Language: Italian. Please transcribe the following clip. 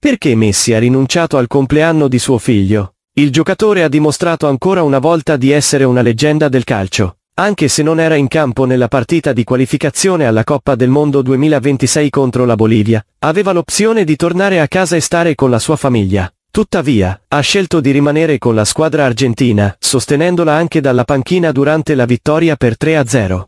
Perché Messi ha rinunciato al compleanno di suo figlio? Il giocatore ha dimostrato ancora una volta di essere una leggenda del calcio, anche se non era in campo nella partita di qualificazione alla Coppa del Mondo 2026 contro la Bolivia, aveva l'opzione di tornare a casa e stare con la sua famiglia. Tuttavia, ha scelto di rimanere con la squadra argentina, sostenendola anche dalla panchina durante la vittoria per 3-0.